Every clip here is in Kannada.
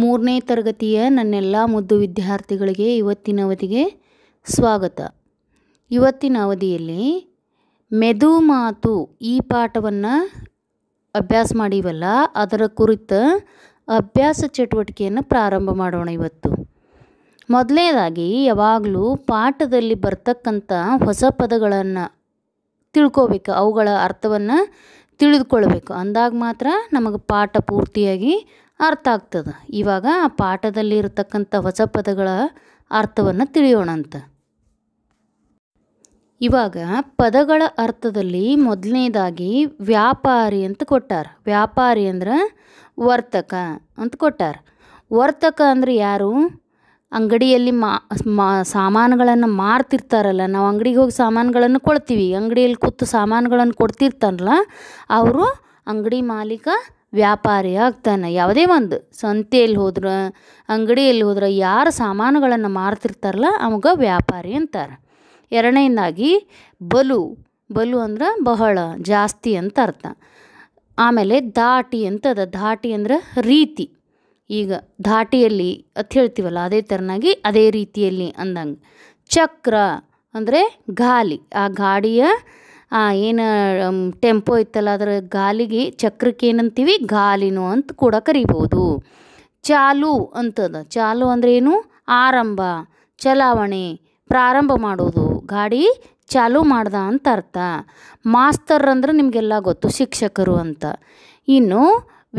ಮೂರನೇ ತರಗತಿಯ ನನ್ನೆಲ್ಲ ಮುದ್ದು ವಿದ್ಯಾರ್ಥಿಗಳಿಗೆ ಇವತ್ತಿನ ಅವಧಿಗೆ ಸ್ವಾಗತ ಇವತ್ತಿನ ಅವಧಿಯಲ್ಲಿ ಮೆದು ಮಾತು ಈ ಪಾಠವನ್ನು ಅಭ್ಯಾಸ ಮಾಡಿವಲ್ಲ ಅದರ ಕುರಿತ ಅಭ್ಯಾಸ ಚಟುವಟಿಕೆಯನ್ನು ಪ್ರಾರಂಭ ಮಾಡೋಣ ಇವತ್ತು ಮೊದಲನೇದಾಗಿ ಯಾವಾಗಲೂ ಪಾಠದಲ್ಲಿ ಬರ್ತಕ್ಕಂಥ ಹೊಸ ಪದಗಳನ್ನು ತಿಳ್ಕೋಬೇಕು ಅವುಗಳ ಅರ್ಥವನ್ನು ತಿಳಿದುಕೊಳ್ಬೇಕು ಅಂದಾಗ ಮಾತ್ರ ನಮಗೆ ಪಾಠ ಪೂರ್ತಿಯಾಗಿ ಅರ್ಥ ಆಗ್ತದೆ ಇವಾಗ ಆ ಪಾಠದಲ್ಲಿ ಇರತಕ್ಕಂಥ ಹೊಸ ಪದಗಳ ಅರ್ಥವನ್ನು ತಿಳಿಯೋಣಂತ ಇವಾಗ ಪದಗಳ ಅರ್ಥದಲ್ಲಿ ಮೊದಲನೇದಾಗಿ ವ್ಯಾಪಾರಿ ಅಂತ ಕೊಟ್ಟಾರ ವ್ಯಾಪಾರಿ ಅಂದ್ರೆ ವರ್ತಕ ಅಂತ ಕೊಟ್ಟಾರ ವರ್ತಕ ಅಂದರೆ ಯಾರು ಅಂಗಡಿಯಲ್ಲಿ ಮಾ ಸಾಮಾನುಗಳನ್ನು ಮಾರ್ತಿರ್ತಾರಲ್ಲ ನಾವು ಅಂಗಡಿಗೆ ಹೋಗಿ ಸಾಮಾನುಗಳನ್ನು ಕೊಡ್ತೀವಿ ಅಂಗಡಿಯಲ್ಲಿ ಕೂತು ಸಾಮಾನುಗಳನ್ನು ಕೊಡ್ತಿರ್ತಾರಲ್ಲ ಅವರು ಅಂಗಡಿ ಮಾಲೀಕ ವ್ಯಾಪಾರಿ ಆಗ್ತಾನೆ ಯಾವುದೇ ಒಂದು ಸಂತೆಯಲ್ಲಿ ಹೋದ್ರೆ ಅಂಗಡಿಯಲ್ಲಿ ಹೋದ್ರೆ ಯಾರು ಸಾಮಾನುಗಳನ್ನು ಮಾರ್ತಿರ್ತಾರಲ್ಲ ಅವಾಗ ವ್ಯಾಪಾರಿ ಅಂತಾರೆ ಎರಡನೇದಾಗಿ ಬಲು ಬಲು ಅಂದ್ರೆ ಬಹಳ ಜಾಸ್ತಿ ಅಂತ ಅರ್ಥ ಆಮೇಲೆ ದಾಟಿ ಅಂತದ ಧಾಟಿ ಅಂದ್ರೆ ರೀತಿ ಈಗ ಧಾಟಿಯಲ್ಲಿ ಅಂತ ಹೇಳ್ತೀವಲ್ಲ ಅದೇ ಥರನಾಗಿ ಅದೇ ರೀತಿಯಲ್ಲಿ ಅಂದಂಗೆ ಚಕ್ರ ಅಂದರೆ ಗಾಲಿ ಆ ಗಾಡಿಯ ಏನು ಟೆಂಪೋ ಇತ್ತಲ್ಲ ಅದರ ಗಾಲಿಗೆ ಚಕ್ರಕ್ಕೆ ಏನಂತೀವಿ ಗಾಲಿನೋ ಅಂತ ಕೂಡ ಕರಿಬೋದು ಚಾಲು ಅಂತದ ಚಾಲು ಅಂದರೆ ಏನು ಆರಂಭ ಚಲಾವಣೆ ಪ್ರಾರಂಭ ಮಾಡೋದು ಗಾಡಿ ಚಾಲು ಮಾಡ್ದ ಅಂತ ಅರ್ಥ ಮಾಸ್ತರ್ ಅಂದ್ರೆ ನಿಮಗೆಲ್ಲ ಗೊತ್ತು ಶಿಕ್ಷಕರು ಅಂತ ಇನ್ನು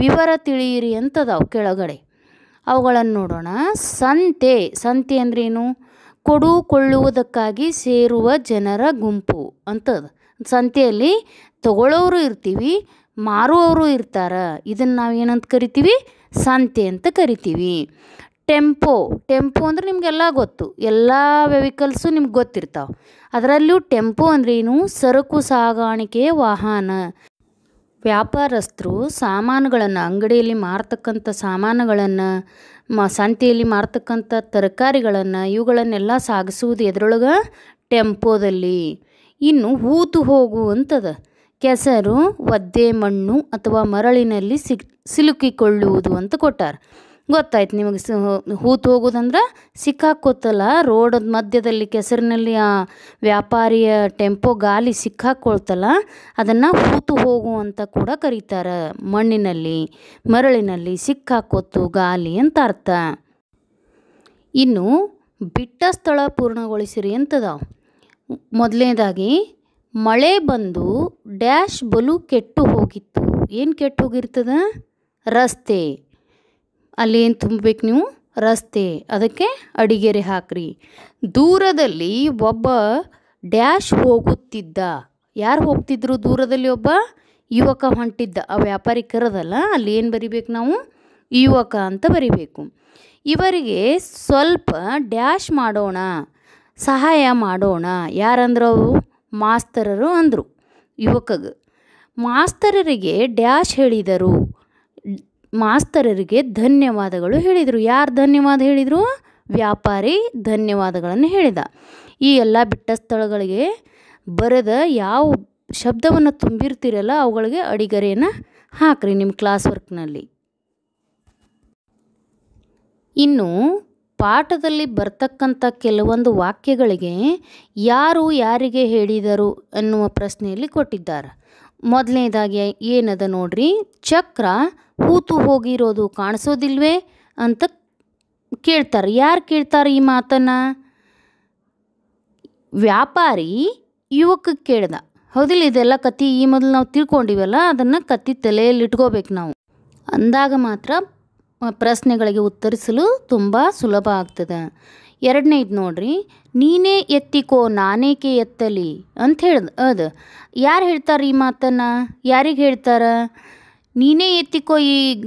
ವಿವರ ತಿಳಿಯಿರಿ ಅಂತದಾವು ಕೆಳಗಡೆ ಅವುಗಳನ್ನು ನೋಡೋಣ ಸಂತೆ ಸಂತೆ ಅಂದ್ರೇನು ಕೊಡು ಸೇರುವ ಜನರ ಗುಂಪು ಅಂತದ ಸಂತೆಯಲ್ಲಿ ತಗೊಳ್ಳೋರು ಇರ್ತೀವಿ ಮಾರುವವರು ಇರ್ತಾರೆ ಇದನ್ನು ನಾವು ಏನಂತ ಕರಿತೀವಿ ಸಂತೆ ಅಂತ ಕರಿತೀವಿ ಟೆಂಪೋ ಟೆಂಪೋ ಅಂದರೆ ನಿಮಗೆಲ್ಲ ಗೊತ್ತು ಎಲ್ಲ ವೆಹಿಕಲ್ಸು ನಿಮ್ಗೆ ಗೊತ್ತಿರ್ತಾವೆ ಅದರಲ್ಲೂ ಟೆಂಪೋ ಅಂದರೆ ಏನು ಸರಕು ಸಾಗಾಣಿಕೆ ವಾಹನ ವ್ಯಾಪಾರಸ್ಥರು ಸಾಮಾನುಗಳನ್ನು ಅಂಗಡಿಯಲ್ಲಿ ಮಾರ್ತಕ್ಕಂಥ ಸಾಮಾನುಗಳನ್ನು ಮ ಸಂತೆಯಲ್ಲಿ ಮಾರ್ತಕ್ಕಂಥ ತರಕಾರಿಗಳನ್ನು ಇವುಗಳನ್ನೆಲ್ಲ ಸಾಗಿಸುವುದು ಎದರೊಳಗೆ ಟೆಂಪೋದಲ್ಲಿ ಇನ್ನು ಹೂತು ಹೋಗುವಂಥದ ಕೆಸರು ಒದ್ದೆ ಮಣ್ಣು ಅಥವಾ ಮರಳಿನಲ್ಲಿ ಸಿಕ್ ಸಿಲುಕಿಕೊಳ್ಳುವುದು ಅಂತ ಕೊಟ್ಟಾರ ಗೊತ್ತಾಯ್ತು ನಿಮಗೆ ಹೂತು ಹೋಗೋದಂದ್ರೆ ಸಿಕ್ಕಾಕ್ಕೊತ್ತಲ್ಲ ರೋಡದ ಮಧ್ಯದಲ್ಲಿ ಕೆಸರಿನಲ್ಲಿ ಆ ವ್ಯಾಪಾರಿಯ ಟೆಂಪೋ ಗಾಲಿ ಸಿಕ್ಕಾಕ್ಕೊಳ್ತಲ್ಲ ಅದನ್ನು ಹೂತು ಹೋಗು ಅಂತ ಕೂಡ ಕರೀತಾರೆ ಮಣ್ಣಿನಲ್ಲಿ ಮರಳಿನಲ್ಲಿ ಸಿಕ್ಕಾಕೋತು ಗಾಲಿ ಅಂತ ಅರ್ಥ ಇನ್ನು ಬಿಟ್ಟ ಸ್ಥಳ ಪೂರ್ಣಗೊಳಿಸಿರಿ ಅಂತದಾವು ಮೊದಲನೇದಾಗಿ ಮಳೆ ಬಂದು ಡ್ಯಾಶ್ ಬಲು ಕೆಟ್ಟು ಹೋಗಿತ್ತು ಏನು ಕೆಟ್ಟು ಹೋಗಿರ್ತದೆ ರಸ್ತೆ ಅಲ್ಲಿ ಏನು ತುಂಬಬೇಕು ನೀವು ರಸ್ತೆ ಅದಕ್ಕೆ ಅಡಿಗೆರೆ ಹಾಕ್ರಿ ದೂರದಲ್ಲಿ ಒಬ್ಬ ಡ್ಯಾಶ್ ಹೋಗುತ್ತಿದ್ದ ಯಾರು ಹೋಗ್ತಿದ್ರು ದೂರದಲ್ಲಿ ಒಬ್ಬ ಯುವಕ ಹೊಂಟಿದ್ದ ಆ ವ್ಯಾಪಾರಿ ಕರೆದಲ್ಲ ಅಲ್ಲಿ ಏನು ಬರಿಬೇಕು ನಾವು ಯುವಕ ಅಂತ ಬರಿಬೇಕು ಇವರಿಗೆ ಸ್ವಲ್ಪ ಡ್ಯಾಶ್ ಮಾಡೋಣ ಸಹಾಯ ಮಾಡೋಣ ಯಾರಂದ್ರು ಅವರು ಮಾಸ್ತರರು ಅಂದರು ಯುವಕಗೆ ಮಾಸ್ತರರಿಗೆ ಡ್ಯಾಶ್ ಹೇಳಿದರು ಮಾಸ್ತರರಿಗೆ ಧನ್ಯವಾದಗಳು ಹೇಳಿದರು ಯಾರು ಧನ್ಯವಾದ ಹೇಳಿದರು ವ್ಯಾಪಾರಿ ಧನ್ಯವಾದಗಳನ್ನು ಹೇಳಿದ ಈ ಎಲ್ಲ ಬಿಟ್ಟ ಸ್ಥಳಗಳಿಗೆ ಬರೆದ ಯಾವ ಶಬ್ದವನ್ನು ತುಂಬಿರ್ತೀರಲ್ಲ ಅವುಗಳಿಗೆ ಅಡಿಗರೆಯನ್ನು ಹಾಕ್ರಿ ನಿಮ್ಮ ಕ್ಲಾಸ್ ವರ್ಕ್ನಲ್ಲಿ ಇನ್ನು ಪಾಠದಲ್ಲಿ ಬರ್ತಕ್ಕಂಥ ಕೆಲವೊಂದು ವಾಕ್ಯಗಳಿಗೆ ಯಾರು ಯಾರಿಗೆ ಹೇಳಿದರು ಅನ್ನುವ ಪ್ರಶ್ನೆಯಲ್ಲಿ ಕೊಟ್ಟಿದ್ದಾರೆ ಮೊದಲನೇದಾಗಿ ಏನದ ನೋಡ್ರಿ ಚಕ್ರ ಹೂತು ಹೋಗಿರೋದು ಕಾಣಿಸೋದಿಲ್ವೇ ಅಂತ ಕೇಳ್ತಾರೆ ಯಾರು ಕೇಳ್ತಾರೆ ಈ ಮಾತನ್ನು ವ್ಯಾಪಾರಿ ಯುವಕ ಕೇಳ್ದ ಹೌದಿಲ್ಲ ಇದೆಲ್ಲ ಕತ್ತಿ ಈ ಮೊದಲು ನಾವು ತಿಳ್ಕೊಂಡಿವಲ್ಲ ಅದನ್ನು ಕತ್ತಿ ತಲೆಯಲ್ಲಿ ಇಟ್ಕೋಬೇಕು ನಾವು ಅಂದಾಗ ಮಾತ್ರ ಪ್ರಶ್ನೆಗಳಿಗೆ ಉತ್ತರಿಸಲು ತುಂಬ ಸುಲಭ ಆಗ್ತದೆ ಎರಡನೇದು ನೋಡ್ರಿ ನೀನೇ ಎತ್ತಿಕೋ ನಾನೇಕೆ ಎತ್ತಲಿ ಅಂತ ಹೇಳ್ದು ಅದು ಯಾರು ಹೇಳ್ತಾರೆ ಈ ಮಾತನ್ನು ಯಾರಿಗೆ ಹೇಳ್ತಾರೆ ನೀನೇ ಎತ್ತಿಕೋ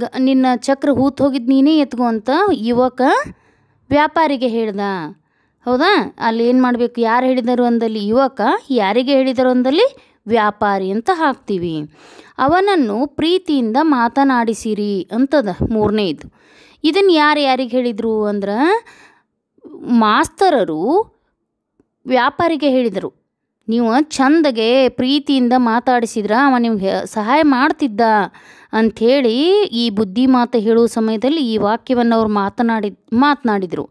ಗ ನಿನ್ನ ಚಕ್ರ ಹೂತ್ ಹೋಗಿದ್ದು ನೀನೇ ಎತ್ಕೋ ಅಂತ ಯುವಕ ವ್ಯಾಪಾರಿಗೆ ಹೇಳ್ದ ಹೌದಾ ಅಲ್ಲಿ ಏನು ಮಾಡಬೇಕು ಯಾರು ಹೇಳಿದರು ಅಂದಲ್ಲಿ ಯುವಕ ಯಾರಿಗೆ ಹೇಳಿದರು ಅಂದಲ್ಲಿ ವ್ಯಾಪಾರಿ ಅಂತ ಹಾಕ್ತೀವಿ ಅವನನ್ನು ಪ್ರೀತಿಯಿಂದ ಮಾತನಾಡಿಸಿರಿ ಅಂತದ ಮೂರನೇದು ಇದನ್ನು ಯಾರು ಯಾರಿಗೆ ಹೇಳಿದರು ಅಂದ್ರೆ ಮಾಸ್ತರರು ವ್ಯಾಪಾರಿಗೆ ಹೇಳಿದರು ನೀವು ಚಂದಗೆ ಪ್ರೀತಿಯಿಂದ ಮಾತಾಡಿಸಿದ್ರೆ ಅವ ನಿಮ್ಗೆ ಸಹಾಯ ಮಾಡ್ತಿದ್ದ ಅಂಥೇಳಿ ಈ ಬುದ್ಧಿ ಮಾತು ಹೇಳುವ ಸಮಯದಲ್ಲಿ ಈ ವಾಕ್ಯವನ್ನು ಅವ್ರು ಮಾತನಾಡಿ ಮಾತನಾಡಿದರು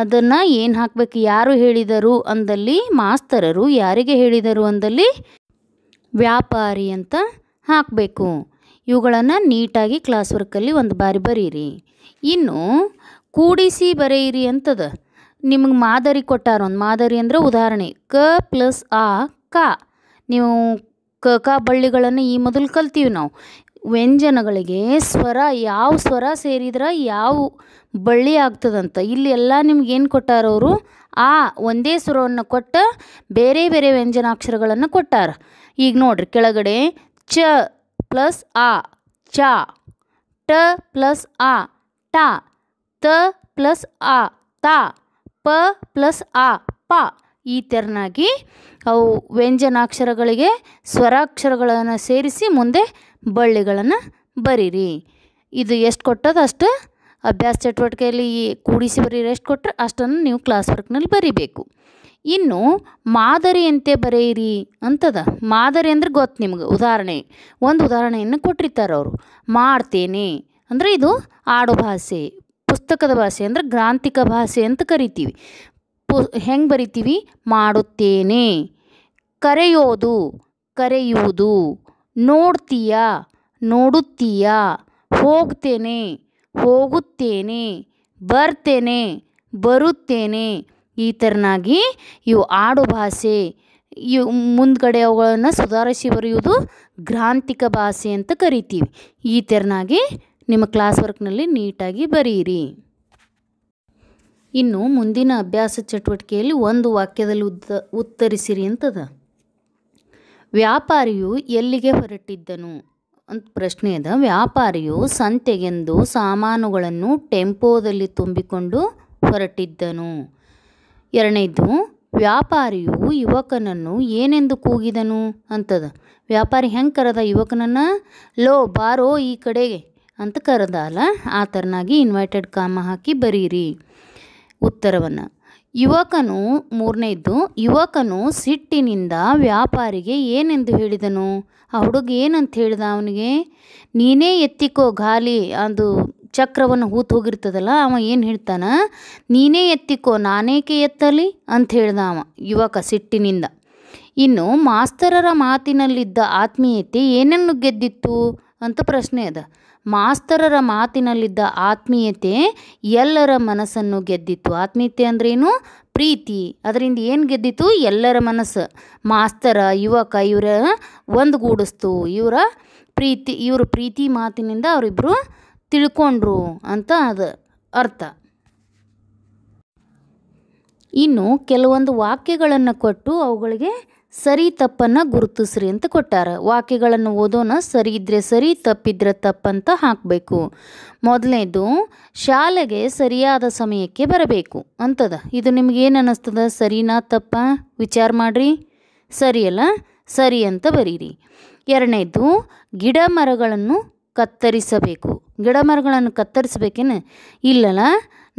ಅದನ್ನು ಏನು ಹಾಕಬೇಕು ಯಾರು ಹೇಳಿದರು ಅಂದಲ್ಲಿ ಮಾಸ್ತರರು ಯಾರಿಗೆ ಹೇಳಿದರು ಅಂದಲ್ಲಿ ವ್ಯಾಪಾರಿ ಅಂತ ಹಾಕಬೇಕು ಇವುಗಳನ್ನು ನೀಟಾಗಿ ಕ್ಲಾಸ್ ವರ್ಕಲ್ಲಿ ಒಂದು ಬಾರಿ ಬರೀರಿ ಇನ್ನು ಕೂಡಿಸಿ ಬರೆಯಿರಿ ಅಂತದ ನಿಮಗೆ ಮಾದರಿ ಕೊಟ್ಟಾರ ಒಂದು ಮಾದರಿ ಅಂದರೆ ಉದಾಹರಣೆ ಕ ಪ್ಲಸ್ ಆ ಕ ನೀವು ಕ ಕ ಬಳ್ಳಿಗಳನ್ನು ಈ ಮೊದಲು ಕಲ್ತೀವಿ ನಾವು ವ್ಯಂಜನಗಳಿಗೆ ಸ್ವರ ಯಾವ ಸ್ವರ ಸೇರಿದ್ರೆ ಯಾವ ಬಳ್ಳಿ ಆಗ್ತದಂತ ಇಲ್ಲಿ ಎಲ್ಲ ನಿಮ್ಗೇನು ಕೊಟ್ಟಾರವರು ಆ ಒಂದೇ ಸ್ವರವನ್ನು ಕೊಟ್ಟು ಬೇರೆ ಬೇರೆ ವ್ಯಂಜನಾಕ್ಷರಗಳನ್ನು ಕೊಟ್ಟಾರ ಈಗ ನೋಡ್ರಿ ಕೆಳಗಡೆ ಚ ಪ್ಲಸ್ ಆ ಚ ಟ ಪ್ಲಸ್ ಆ ಟ ತ ಪ್ಲಸ್ ಆ ತ ಪ ಪ್ಲಸ್ ಆ ಪ ಈ ತೆರನಾಗಿ ಅವು ವ್ಯಂಜನಾಕ್ಷರಗಳಿಗೆ ಸ್ವರಾಕ್ಷರಗಳನ್ನು ಸೇರಿಸಿ ಮುಂದೆ ಬಳ್ಳಿಗಳನ್ನು ಬರೀರಿ ಇದು ಎಷ್ಟು ಕೊಟ್ಟದ ಅಷ್ಟು ಅಭ್ಯಾಸ ಚಟುವಟಿಕೆಯಲ್ಲಿ ಕೂಡಿಸಿ ಬರೀರಿ ಎಷ್ಟು ಕೊಟ್ಟರೆ ಅಷ್ಟನ್ನು ನೀವು ಕ್ಲಾಸ್ ವರ್ಕ್ನಲ್ಲಿ ಬರೀಬೇಕು ಇನ್ನು ಮಾದರಿಯಂತೆ ಬರೆಯಿರಿ ಅಂತದ ಮಾದರಿ ಅಂದ್ರೆ ಗೊತ್ತು ನಿಮ್ಗೆ ಉದಾಹರಣೆ ಒಂದು ಉದಾಹರಣೆಯನ್ನು ಕೊಟ್ಟಿರ್ತಾರೆ ಅವರು ಮಾಡ್ತೇನೆ ಅಂದರೆ ಇದು ಆಡು ಭಾಷೆ ಪುಸ್ತಕದ ಭಾಷೆ ಅಂದರೆ ಗ್ರಾಂಥಿಕ ಭಾಷೆ ಅಂತ ಕರಿತೀವಿ ಪು ಹೆಂಗೆ ಬರಿತೀವಿ ಮಾಡುತ್ತೇನೆ ಕರೆಯೋದು ಕರೆಯುವುದು ನೋಡ್ತೀಯ ನೋಡುತ್ತೀಯಾ ಹೋಗ್ತೇನೆ ಹೋಗುತ್ತೇನೆ ಬರ್ತೇನೆ ಬರುತ್ತೇನೆ ಈ ತೆರನಾಗಿ ಇವು ಆಡು ಭಾಷೆ ಇವು ಮುಂದ್ಗಡೆ ಅವುಗಳನ್ನು ಸುಧಾರಿಸಿ ಬರೆಯುವುದು ಗ್ರಾಂಥಿಕ ಭಾಷೆ ಅಂತ ಕರಿತೀವಿ ಈ ತೆರನಾಗಿ ನಿಮ್ಮ ಕ್ಲಾಸ್ ವರ್ಕ್ನಲ್ಲಿ ನೀಟಾಗಿ ಬರೀರಿ ಇನ್ನು ಮುಂದಿನ ಅಭ್ಯಾಸ ಚಟುವಟಿಕೆಯಲ್ಲಿ ಒಂದು ವಾಕ್ಯದಲ್ಲಿ ಉದ್ದ ಉತ್ತರಿಸಿರಿ ಅಂತದ ವ್ಯಾಪಾರಿಯು ಎಲ್ಲಿಗೆ ಹೊರಟಿದ್ದನು ಅಂತ ಪ್ರಶ್ನೆ ಅದ ವ್ಯಾಪಾರಿಯು ಸಂತೆಗೆಂದು ಸಾಮಾನುಗಳನ್ನು ಟೆಂಪೋದಲ್ಲಿ ತುಂಬಿಕೊಂಡು ಹೊರಟಿದ್ದನು ಎರಡನೇದು ವ್ಯಾಪಾರಿಯು ಯುವಕನನ್ನು ಏನೆಂದು ಕೂಗಿದನು ಅಂತದ ವ್ಯಾಪಾರಿ ಹೆಂಗೆ ಕರೆದ ಯುವಕನನ್ನು ಲೋ ಬಾರೋ ಈ ಕಡೆಗೆ ಅಂತ ಕರೆದ ಅಲ್ಲ ಆ ಥರನಾಗಿ ಇನ್ವೈಟೆಡ್ ಕಾಮ ಹಾಕಿ ಬರೀರಿ ಉತ್ತರವನ್ನು ಯುವಕನು ಮೂರನೇದ್ದು ಯುವಕನು ಸಿಟ್ಟಿನಿಂದ ವ್ಯಾಪಾರಿಗೆ ಏನೆಂದು ಹೇಳಿದನು ಆ ಹುಡುಗ ಏನಂತ ಹೇಳಿದ ಅವನಿಗೆ ನೀನೇ ಎತ್ತಿಕೋ ಗಾಲಿ ಅದು ಚಕ್ರವನ್ನು ಹೂತು ಹೋಗಿರ್ತದಲ್ಲ ಅವ ಏನು ಹೇಳ್ತಾನೆ ನೀನೇ ಎತ್ತಿಕೋ ನಾನೇಕೆ ಎತ್ತಲಿ ಅಂತ ಹೇಳ್ದ ಅವ ಯುವಕ ಸಿಟ್ಟಿನಿಂದ ಇನ್ನು ಮಾಸ್ತರರ ಮಾತಿನಲ್ಲಿದ್ದ ಆತ್ಮೀಯತೆ ಏನನ್ನು ಗೆದ್ದಿತ್ತು ಅಂತ ಪ್ರಶ್ನೆ ಅದ ಮಾಸ್ತರರ ಮಾತಿನಲ್ಲಿದ್ದ ಆತ್ಮೀಯತೆ ಎಲ್ಲರ ಮನಸ್ಸನ್ನು ಗೆದ್ದಿತ್ತು ಆತ್ಮೀಯತೆ ಅಂದ್ರೇನು ಪ್ರೀತಿ ಅದರಿಂದ ಏನು ಗೆದ್ದಿತ್ತು ಎಲ್ಲರ ಮನಸ್ಸು ಮಾಸ್ತರ ಯುವಕ ಇವರ ಒಂದುಗೂಡಿಸ್ತು ಇವರ ಪ್ರೀತಿ ಇವರು ಪ್ರೀತಿ ಮಾತಿನಿಂದ ಅವರಿಬ್ಬರು ತಿಳ್ಕೊಂಡ್ರು ಅಂತ ಅದು ಅರ್ಥ ಇನ್ನು ಕೆಲವೊಂದು ವಾಕ್ಯಗಳನ್ನು ಕೊಟ್ಟು ಅವುಗಳಿಗೆ ಸರಿ ತಪ್ಪನ್ನು ಗುರುತಿಸ್ರಿ ಅಂತ ಕೊಟ್ಟಾರೆ ವಾಕ್ಯಗಳನ್ನು ಓದೋಣ ಸರಿ ಇದ್ದರೆ ಸರಿ ತಪ್ಪಿದ್ರೆ ತಪ್ಪಂತ ಹಾಕಬೇಕು ಮೊದಲನೇದು ಶಾಲೆಗೆ ಸರಿಯಾದ ಸಮಯಕ್ಕೆ ಬರಬೇಕು ಅಂತದ ಇದು ನಿಮ್ಗೆ ಏನು ಸರಿನಾ ತಪ್ಪ ವಿಚಾರ ಮಾಡಿರಿ ಸರಿಯಲ್ಲ ಸರಿ ಅಂತ ಬರೀರಿ ಎರಡನೇದು ಗಿಡ ಮರಗಳನ್ನು ಕತ್ತರಿಸಬೇಕು ಗಿಡ ಮರಗಳನ್ನು ಕತ್ತರಿಸಬೇಕೇನು ಇಲ್ಲಲ್ಲ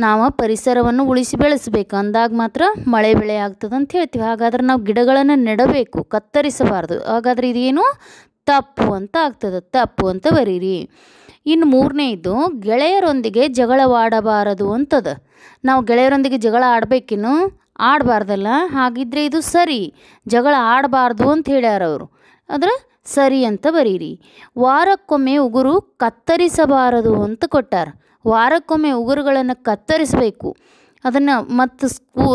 ನಾವು ಪರಿಸರವನ್ನು ಉಳಿಸಿ ಬೆಳೆಸಬೇಕು ಅಂದಾಗ ಮಾತ್ರ ಮಳೆ ಬೆಳೆ ಆಗ್ತದೆ ಅಂತ ಹೇಳ್ತೀವಿ ಹಾಗಾದ್ರೆ ನಾವು ಗಿಡಗಳನ್ನು ನೆಡಬೇಕು ಕತ್ತರಿಸಬಾರ್ದು ಹಾಗಾದ್ರೆ ಇದೇನು ತಪ್ಪು ಅಂತ ಆಗ್ತದೆ ತಪ್ಪು ಅಂತ ಬರೀರಿ ಇನ್ನು ಮೂರನೇದು ಗೆಳೆಯರೊಂದಿಗೆ ಜಗಳವಾಡಬಾರದು ಅಂತದ ನಾವು ಗೆಳೆಯರೊಂದಿಗೆ ಜಗಳ ಆಡಬೇಕೇನು ಆಡಬಾರ್ದಲ್ಲ ಹಾಗಿದ್ರೆ ಇದು ಸರಿ ಜಗಳ ಆಡಬಾರ್ದು ಅಂತ ಹೇಳ್ಯಾರವರು ಅವರು ಆದರೆ ಸರಿ ಅಂತ ಬರೀರಿ ವಾರಕ್ಕೊಮ್ಮೆ ಉಗುರು ಕತ್ತರಿಸಬಾರದು ಅಂತ ಕೊಟ್ಟಾರ ವಾರಕ್ಕೊಮ್ಮೆ ಉಗುರುಗಳನ್ನು ಕತ್ತರಿಸಬೇಕು ಅದನ್ನು ಮತ್ತು ಸ್ಕೂ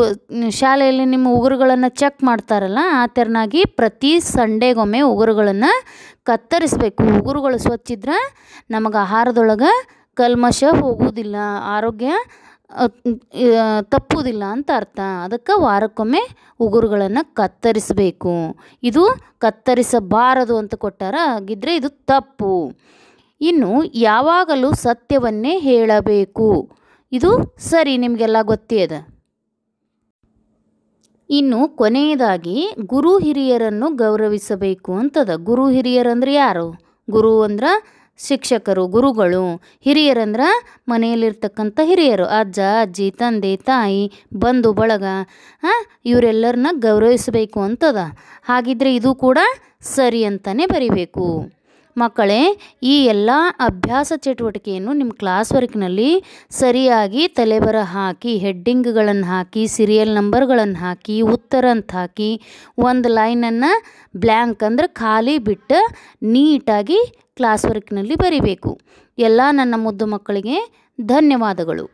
ಶಾಲೆಯಲ್ಲಿ ನಿಮ್ಮ ಉಗುರುಗಳನ್ನು ಚೆಕ್ ಮಾಡ್ತಾರಲ್ಲ ಆ ಥರನಾಗಿ ಪ್ರತಿ ಸಂಡೇಗೊಮ್ಮೆ ಉಗುರುಗಳನ್ನು ಕತ್ತರಿಸಬೇಕು ಉಗುರುಗಳು ಸ್ವಚ್ಛಿದ್ರೆ ನಮಗೆ ಆಹಾರದೊಳಗೆ ಕಲ್ಮಶ ಹೋಗುವುದಿಲ್ಲ ಆರೋಗ್ಯ ತಪ್ಪುವುದಿಲ್ಲ ಅಂತ ಅರ್ಥ ಅದಕ್ಕೆ ವಾರಕ್ಕೊಮ್ಮೆ ಉಗುರುಗಳನ್ನು ಕತ್ತರಿಸಬೇಕು ಇದು ಕತ್ತರಿಸಬಾರದು ಅಂತ ಕೊಟ್ಟಾರ ಹಾಗಿದ್ರೆ ಇದು ತಪ್ಪು ಇನ್ನು ಯಾವಾಗಲೂ ಸತ್ಯವನ್ನೇ ಹೇಳಬೇಕು ಇದು ಸರಿ ನಿಮಗೆಲ್ಲ ಗೊತ್ತೇ ಅದ ಇನ್ನು ಕೊನೆಯದಾಗಿ ಗುರು ಹಿರಿಯರನ್ನು ಗೌರವಿಸಬೇಕು ಅಂತದ ಗುರು ಹಿರಿಯರಂದ್ರೆ ಯಾರು ಗುರು ಅಂದ್ರೆ ಶಿಕ್ಷಕರು ಗುರುಗಳು ಹಿರಿಯರಂದ್ರೆ ಮನೆಯಲ್ಲಿರ್ತಕ್ಕಂಥ ಹಿರಿಯರು ಅಜ್ಜ ಅಜ್ಜಿ ತಂದೆ ತಾಯಿ ಬಂಧು ಬಳಗ ಇವರೆಲ್ಲರನ್ನ ಗೌರವಿಸಬೇಕು ಅಂತದ ಹಾಗಿದ್ರೆ ಇದು ಕೂಡ ಸರಿ ಅಂತಲೇ ಬರೀಬೇಕು ಮಕ್ಕಳೇ ಈ ಎಲ್ಲ ಅಭ್ಯಾಸ ಚಟುವಟಿಕೆಯನ್ನು ನಿಮ್ಮ ಕ್ಲಾಸ್ ವರ್ಕ್ನಲ್ಲಿ ಸರಿಯಾಗಿ ತಲೆಬರ ಹಾಕಿ ಹೆಡ್ಡಿಂಗ್ಗಳನ್ನು ಹಾಕಿ ಸೀರಿಯಲ್ ನಂಬರ್ಗಳನ್ನು ಹಾಕಿ ಉತ್ತರ ಅಂತ ಹಾಕಿ ಒಂದು ಲೈನನ್ನು ಬ್ಲ್ಯಾಂಕ್ ಅಂದ್ರೆ ಖಾಲಿ ಬಿಟ್ಟು ನೀಟಾಗಿ ಕ್ಲಾಸ್ ವರ್ಕ್ನಲ್ಲಿ ಬರೀಬೇಕು ಎಲ್ಲ ನನ್ನ ಮುದ್ದು ಮಕ್ಕಳಿಗೆ ಧನ್ಯವಾದಗಳು